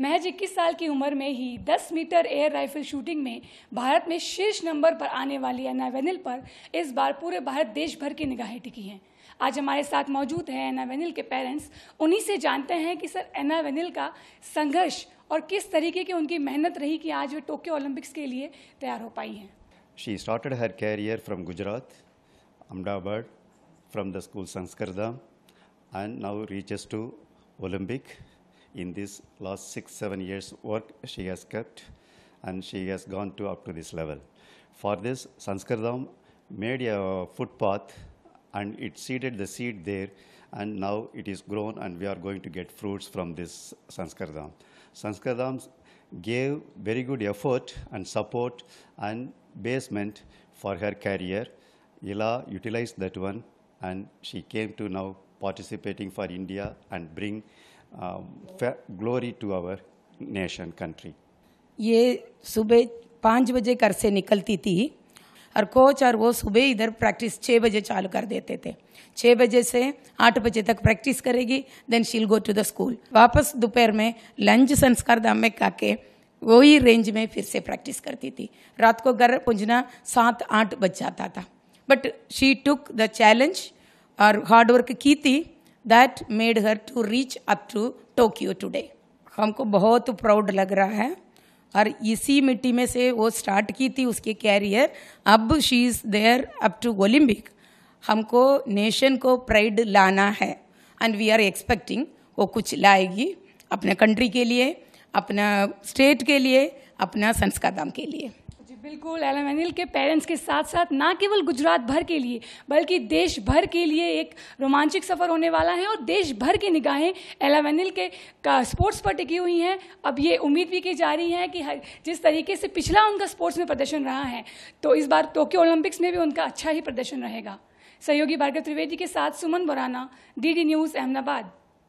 महज इक्कीस साल की उम्र में ही 10 मीटर एयर राइफल शूटिंग में भारत में शीर्ष नंबर पर आने वाली एना वेनिल पर इस बार पूरे भारत देश भर की निगाहें टिकी हैं आज हमारे साथ मौजूद हैं एना वेनिल के पेरेंट्स उन्हीं से जानते हैं कि सर एना वेनिल का संघर्ष और किस तरीके की उनकी मेहनत रही कि आज वे टोक्यो ओलंपिक्स के लिए तैयार हो पाई हैं she started her career from Gujarat Ahmedabad from the school Sanskrit and now reaches to Olympic in this last six, seven years work she has kept and she has gone to up to this level. For this, Sanskardam made a footpath and it seeded the seed there and now it is grown and we are going to get fruits from this Sanskardam. Sanskardams gave very good effort and support and basement for her career. Ila utilized that one and she came to now participating for India and bring glory to our nation country ये सुबह पाँच बजे घर से निकलती थी और coach और वो सुबह इधर प्रैक्टिस छः बजे चालू कर देते थे छः बजे से आठ बजे तक प्रैक्टिस करेगी देन शील गो टू द स्कूल वापस दोपहर में लंच संस्कार धाम में खाके वही रेंज में फिर से प्रैक्टिस करती थी रात को घर पहुंचना सात आठ बज जाता था but she took the challenge और हार्डवर्क की थी that made her to reach up to Tokyo today हमको बहुत प्राउड लग रहा है और इसी मिट्टी में से वो स्टार्ट की थी उसके कैरियर अब she is there up to Olympic हमको नेशन को प्राइड लाना है एंड वी आर एक्सपेक्टिंग वो कुछ लाएगी अपने कंट्री के लिए अपना स्टेट के लिए अपना संस्कार धाम के लिए बिल्कुल एलम अनिल के पेरेंट्स के साथ साथ ना केवल गुजरात भर के लिए बल्कि देश भर के लिए एक रोमांचक सफ़र होने वाला है और देश भर की निगाहें एलम अनिल के स्पोर्ट्स पर टिकी हुई हैं अब ये उम्मीद भी की जा रही है कि हर जिस तरीके से पिछला उनका स्पोर्ट्स में प्रदर्शन रहा है तो इस बार टोक्यो ओलंपिक्स में भी उनका अच्छा ही प्रदर्शन रहेगा सहयोगी भार्गव त्रिवेदी के साथ सुमन बोराना डी न्यूज़ अहमदाबाद